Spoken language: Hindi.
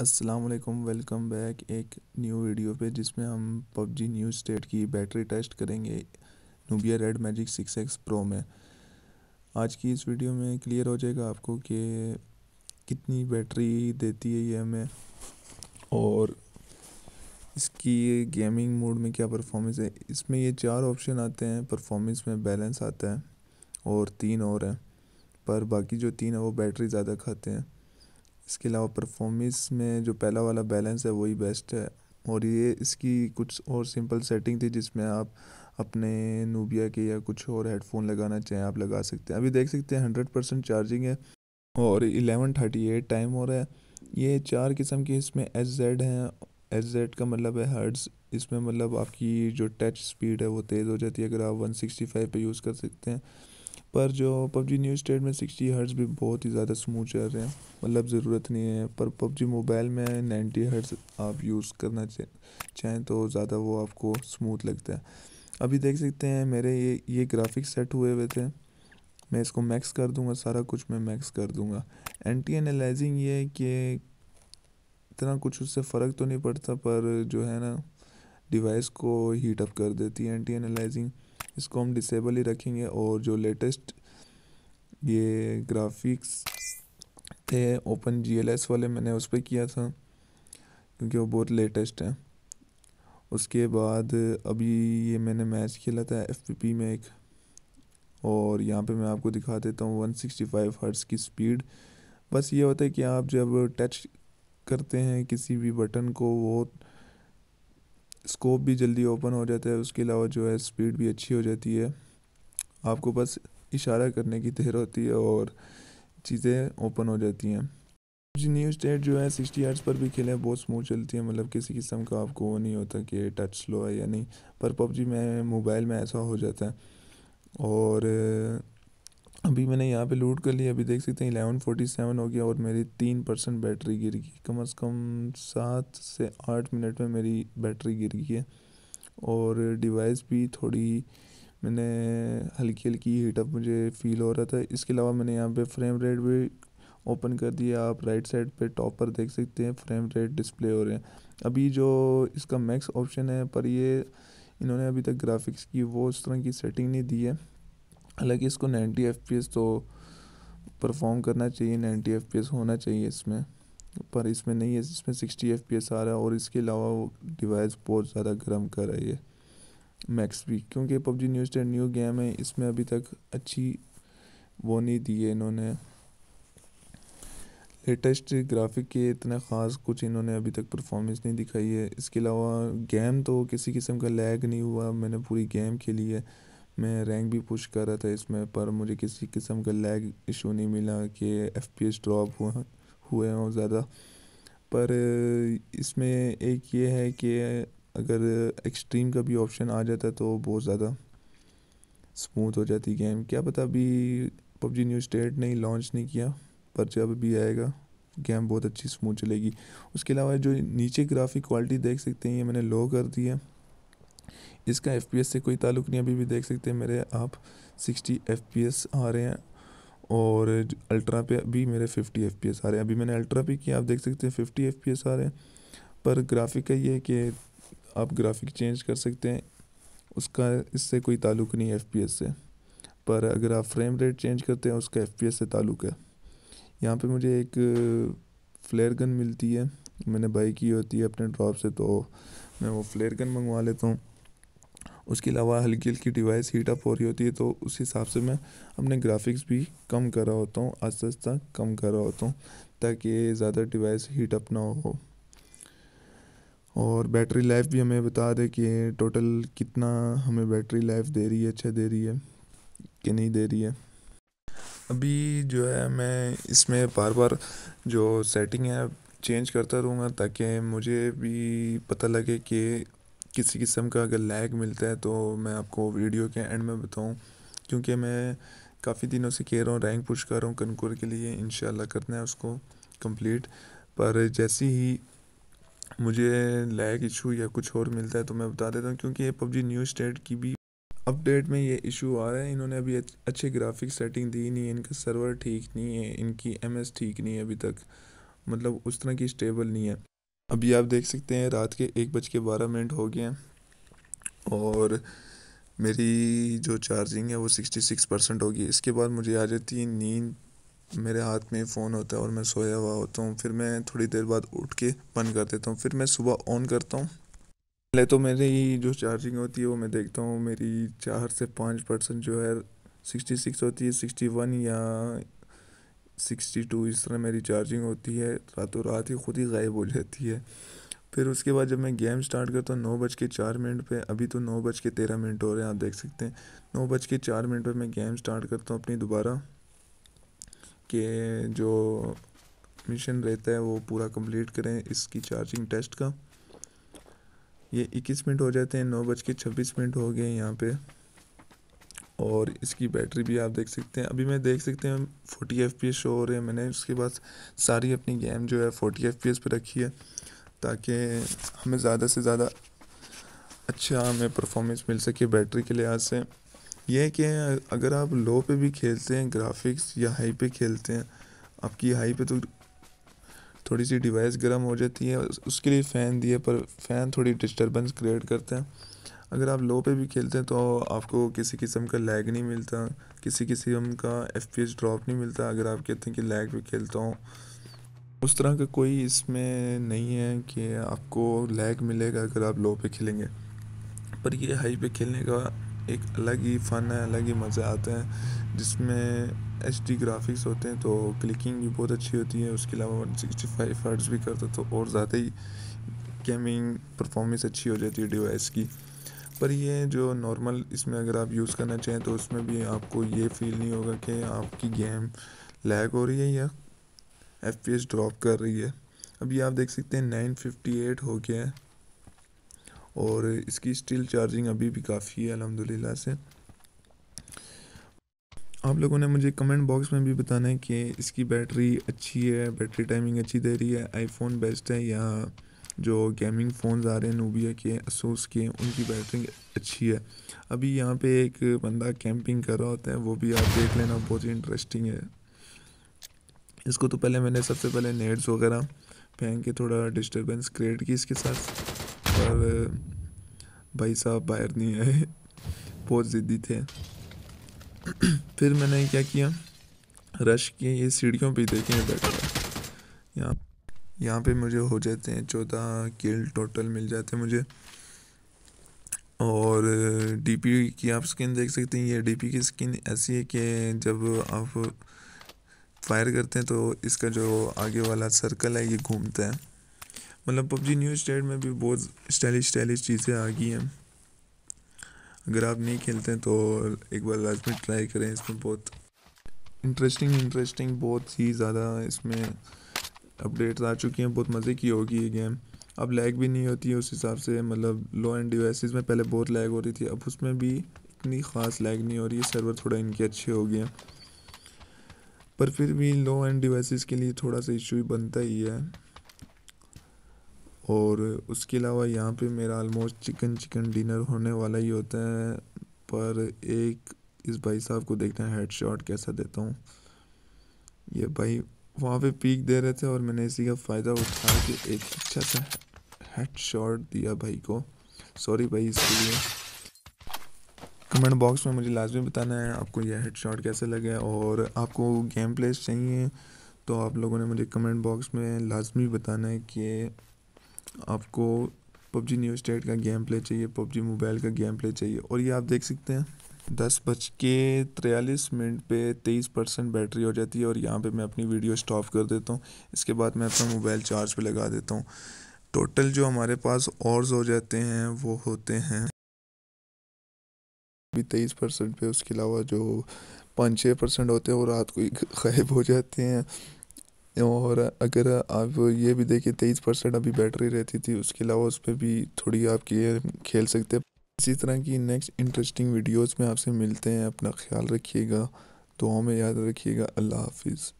वालेकुम वेलकम बैक एक न्यू वीडियो पे जिसमें हम पबजी न्यू स्टेट की बैटरी टेस्ट करेंगे Nubia Red Magic six X Pro में आज की इस वीडियो में क्लियर हो जाएगा आपको कि कितनी बैटरी देती है ये हमें और इसकी गेमिंग मोड में क्या परफॉर्मेंस है इसमें ये चार ऑप्शन आते हैं परफॉर्मेंस में बैलेंस आता है और तीन और हैं पर बाकी जो तीन है वो बैटरी ज़्यादा खाते हैं इसके अलावा परफॉर्मेंस में जो पहला वाला बैलेंस है वही बेस्ट है और ये इसकी कुछ और सिंपल सेटिंग थी जिसमें आप अपने नूबिया के या कुछ और हेडफोन लगाना चाहें आप लगा सकते हैं अभी देख सकते हैं हंड्रेड परसेंट चार्जिंग है और एलेवन थर्टी एट टाइम हो रहा है ये चार किस्म के इसमें एच जेड हैं एच जेड का मतलब है हर्ड्स इसमें मतलब आपकी जो टच स्पीड है वो तेज़ हो जाती है अगर आप वन सिक्सटी फाइव पर यूज़ कर सकते हैं पर जो पबजी न्यू स्टेट में सिक्सटी हर्ट्स भी बहुत ही ज़्यादा स्मूथ चल रहे हैं मतलब ज़रूरत नहीं है पर पबजी मोबाइल में नाइन्टी हर्ट्स आप यूज़ करना चाहें तो ज़्यादा वो आपको स्मूथ लगता है अभी देख सकते हैं मेरे ये ये ग्राफिक्स सेट हुए हुए थे मैं इसको मैक्स कर दूंगा सारा कुछ मैं मैक्स कर दूंगा एंटी एनालाइजिंग ये कि इतना कुछ उससे फ़र्क तो नहीं पड़ता पर जो है ना डिवाइस को हीट अप कर देती है एंटी एनालाइजिंग इसको हम डिसेबल ही रखेंगे और जो लेटेस्ट ये ग्राफिक्स थे ओपन जी वाले मैंने उस पर किया था क्योंकि वो बहुत लेटेस्ट है उसके बाद अभी ये मैंने मैच खेला था एफ में एक और यहाँ पे मैं आपको दिखा देता हूँ 165 सिक्सटी की स्पीड बस ये होता है कि आप जब टच करते हैं किसी भी बटन को वो स्कोप भी जल्दी ओपन हो जाता है उसके अलावा जो है स्पीड भी अच्छी हो जाती है आपको बस इशारा करने की देर होती है और चीज़ें ओपन हो जाती हैं जी न्यू स्टेट जो है सिक्सटी आर्ट्स पर भी खेलें बहुत स्मूथ चलती है मतलब किसी किस्म का आपको वो नहीं होता कि टच स्लो है या नहीं पर पबजी में मोबाइल में ऐसा हो जाता है और अभी मैंने यहाँ पे लूट कर लिया अभी देख सकते हैं एलेवन फोर्टी सेवन हो गया और मेरी तीन परसेंट बैटरी गिर गई कम से कम सात से आठ मिनट में मेरी बैटरी गिर गई है और डिवाइस भी थोड़ी मैंने हल्की हल्की हीटअप मुझे फील हो रहा था इसके अलावा मैंने यहाँ पे फ्रेम रेट भी ओपन कर दिया आप राइट साइड पे टॉप पर देख सकते हैं फ्रेम रेट डिस्प्ले हो रहे हैं अभी जो इसका मैक्स ऑप्शन है पर ये इन्होंने अभी तक ग्राफिक्स की वो उस तरह की सेटिंग नहीं दी है हालांकि इसको 90 एफ तो परफॉर्म करना चाहिए 90 एफ होना चाहिए इसमें पर इसमें नहीं है इसमें 60 एफ आ रहा है और इसके अलावा वो डिवाइस बहुत ज़्यादा गर्म कर रही है मैक्स भी क्योंकि पबजी न्यूज टेन न्यू गेम है इसमें अभी तक अच्छी वो नहीं दी है इन्होंने लेटेस्ट ग्राफिक के इतना ख़ास कुछ इन्होंने अभी तक परफॉर्मेंस नहीं दिखाई है इसके अलावा गेम तो किसी किस्म का लैग नहीं हुआ मैंने पूरी गेम खेली है मैं रैंक भी पुश कर रहा था इसमें पर मुझे किसी किस्म का लैग इशू नहीं मिला कि एफ पी एस ड्रॉप हुआ हुए हों ज़्यादा पर इसमें एक ये है कि अगर एक्सट्रीम का भी ऑप्शन आ जाता तो बहुत ज़्यादा स्मूथ हो जाती गेम क्या पता अभी पबजी न्यू स्टेट ने लॉन्च नहीं किया पर जब भी आएगा गेम बहुत अच्छी स्मूथ चलेगी उसके अलावा जो नीचे ग्राफिक क्वालिटी देख सकते हैं ये मैंने लो कर दी है इसका एफ से कोई ताल्लुक नहीं अभी भी देख सकते हैं मेरे आप सिक्सटी एफ आ रहे हैं और अल्ट्रा पे अभी मेरे 50 एफ आ रहे हैं अभी मैंने अल्ट्रा पे किया आप देख सकते हैं 50 एफ आ रहे हैं पर ग्राफिक का ये है कि आप ग्राफिक चेंज कर सकते हैं उसका इससे कोई ताल्लुक नहीं है एफ से पर अगर आप फ्रेम रेट चेंज करते हैं उसका एफ से ताल्लुक है यहाँ पर मुझे एक फ्लेयर गन मिलती है मैंने बाई की होती है अपने ड्रॉप से तो मैं वो फ्लेयर गन मंगवा लेता हूँ उसके अलावा हल्की हल्की डिवाइस हीट अप हो रही होती है तो उस हिसाब से मैं अपने ग्राफिक्स भी कम कर रहा होता हूँ आस्ते आस्ते कम कर रहा होता हूँ ताकि ज़्यादा डिवाइस हीट अप ना हो और बैटरी लाइफ भी हमें बता दे कि टोटल कितना हमें बैटरी लाइफ दे रही है अच्छा दे रही है कि नहीं दे रही है अभी जो है मैं इसमें बार बार जो सेटिंग है चेंज करता रहूँगा ताकि मुझे भी पता लगे कि किसी किस्म का अगर लैग मिलता है तो मैं आपको वीडियो के एंड में बताऊँ क्योंकि मैं काफ़ी दिनों से कह रहा हूँ रैंक पुश कर रहा हूँ कनकुर के लिए इन करना है उसको कंप्लीट पर जैसे ही मुझे लैग इशू या कुछ और मिलता है तो मैं बता देता हूँ क्योंकि ये पबजी न्यू स्टेट की भी अपडेट में ये इशू आ रहा है इन्होंने अभी अच्छे ग्राफिक सेटिंग दी नहीं है इनका सर्वर ठीक नहीं है इनकी एम ठीक नहीं है अभी तक मतलब उस तरह की स्टेबल नहीं है अभी आप देख सकते हैं रात के एक बज के बारह मिनट हो गए हैं और मेरी जो चार्जिंग है वो सिक्सटी सिक्स परसेंट होगी इसके बाद मुझे आ जाती है नींद मेरे हाथ में फ़ोन होता है और मैं सोया हुआ होता हूँ फिर मैं थोड़ी देर बाद उठ के बंद कर देता हूँ फिर मैं सुबह ऑन करता हूँ पहले तो मेरी जो चार्जिंग होती है वो मैं देखता हूँ मेरी चार से पाँच परसेंट जो है सिक्सटी सिक्स होती है सिक्सटी वन या सिक्सटी टू इस तरह मेरी चार्जिंग होती है रातों रात ही खुद ही गायब हो जाती है फिर उसके बाद जब मैं गेम स्टार्ट करता हूँ नौ बज के चार मिनट पर अभी तो नौ बज के तेरह मिनट हो रहे हैं आप देख सकते हैं नौ बज के चार मिनट पर मैं गेम स्टार्ट करता हूँ अपनी दोबारा के जो मिशन रहता है वो पूरा कंप्लीट करें इसकी चार्जिंग टेस्ट का ये इक्कीस मिनट हो जाते हैं नौ बज के छब्बीस मिनट हो गए यहाँ पे और इसकी बैटरी भी आप देख सकते हैं अभी मैं देख सकते हैं forty F P S show हो रहे हैं मैंने उसके बाद सारी अपनी गेम जो है फोर्टी एफ पी एस पर रखी है ताकि हमें ज़्यादा से ज़्यादा अच्छा हमें परफॉर्मेंस मिल सके बैटरी के लिहाज से यह कि अगर आप लो पे भी खेलते हैं ग्राफिक्स या हाई पे खेलते हैं आपकी हाई पे तो थोड़ी सी डिवाइस गर्म हो जाती है उसके लिए फ़ैन दिए पर फ़ैन थोड़ी डिस्टर्बेंस क्रिएट करते हैं अगर आप लो पे भी खेलते हैं तो आपको किसी किस्म का लैग नहीं मिलता किसी किस्म का एफ पी एस ड्रॉप नहीं मिलता अगर आप कहते हैं कि लैग पे खेलता हूँ उस तरह का कोई इसमें नहीं है कि आपको लैग मिलेगा अगर आप लो पे खेलेंगे पर ये हाई पे खेलने का एक अलग ही फ़न है अलग ही मज़े आते हैं जिसमें एच डी ग्राफिक्स होते हैं तो क्लिकिंग भी बहुत अच्छी होती है उसके अलावा वन सिक्सटी फाइव हर्ट्स भी करते तो और ज़्यादा ही गेमिंग परफॉर्मेंस अच्छी हो जाती है डिवाइस की पर ये जो नॉर्मल इसमें अगर आप यूज़ करना चाहें तो उसमें भी आपको ये फील नहीं होगा कि आपकी गेम लैग हो रही है या एफ ड्रॉप कर रही है अभी आप देख सकते हैं नाइन फिफ्टी एट हो गया है और इसकी स्टिल चार्जिंग अभी भी काफ़ी है अलहमदिल्ला से आप लोगों ने मुझे कमेंट बॉक्स में भी बताना है कि इसकी बैटरी अच्छी है बैटरी टाइमिंग अच्छी दे रही है आईफोन बेस्ट है या जो गेमिंग फ़ोन्स आ रहे हैं नूबिया के असोस के उनकी बैटरी अच्छी है अभी यहाँ पे एक बंदा कैंपिंग कर रहा होता है वो भी आप देख लेना बहुत ही इंटरेस्टिंग है इसको तो पहले मैंने सबसे पहले नेट्स वगैरह फेंक के थोड़ा डिस्टर्बेंस क्रिएट की इसके साथ पर भाई साहब बाहर नहीं आए बहुत ज़िद्दी थे फिर मैंने क्या किया रश किए ये सीढ़ियों पर देखे बैठा यहाँ यहाँ पे मुझे हो जाते हैं चौदह किल टोटल मिल जाते हैं मुझे और डीपी की आप स्किन देख सकते हैं ये डीपी की स्किन ऐसी है कि जब आप फायर करते हैं तो इसका जो आगे वाला सर्कल है ये घूमता है मतलब पबजी न्यू स्टेट में भी बहुत स्टाइलिश स्टाइलिश चीज़ें आ गई हैं अगर आप नहीं खेलते हैं तो एक बार लाजमी ट्राई करें इसमें बहुत इंटरेस्टिंग इंटरेस्टिंग बहुत ही ज़्यादा इसमें अपडेट्स आ चुकी हैं बहुत मज़े की होगी ये गेम अब लैग भी नहीं होती है उस हिसाब से मतलब लो एंड डिवाइसेस में पहले बहुत लैग हो रही थी अब उसमें भी इतनी ख़ास लैग नहीं हो रही है सर्वर थोड़ा इनके अच्छे हो गए पर फिर भी लो एंड डिवाइसेस के लिए थोड़ा सा इशू ही बनता ही है और उसके अलावा यहाँ पे मेरा आलमोस्ट चिकन चिकन डिनर होने वाला ही होता है पर एक इस भाई साहब को हैं हेड शॉट कैसा देता हूँ ये भाई वहाँ पे पीक दे रहे थे और मैंने इसी का फ़ायदा उठा के एक अच्छा सा हेड शॉट दिया भाई को सॉरी भाई इसके लिए कमेंट बॉक्स में मुझे लाजमी बताना है आपको यह हेड शॉट कैसे लगे और आपको गेम प्लेस चाहिए तो आप लोगों ने मुझे कमेंट बॉक्स में लाजमी बताना है कि आपको पबजी न्यू स्टेट का गेम प्ले चाहिए पबजी मोबाइल का गेम प्ले चाहिए और ये आप देख सकते हैं दस बज के तिरयालीस मिनट पे तेईस परसेंट बैटरी हो जाती है और यहाँ पे मैं अपनी वीडियो स्टॉप कर देता हूँ इसके बाद मैं अपना मोबाइल चार्ज पे लगा देता हूँ टोटल जो हमारे पास और हो जाते हैं वो होते हैं अभी तेईस परसेंट पे उसके अलावा जो पाँच छः परसेंट होते हैं वो रात को ही गायब हो जाते हैं और अगर आप ये भी देखिए तेईस परसेंट अभी बैटरी रहती थी उसके अलावा उस पर भी थोड़ी आप खेल सकते इसी तरह की नेक्स्ट इंटरेस्टिंग वीडियोस में आपसे मिलते हैं अपना ख्याल रखिएगा तो हमें याद रखिएगा अल्लाह हाफिज़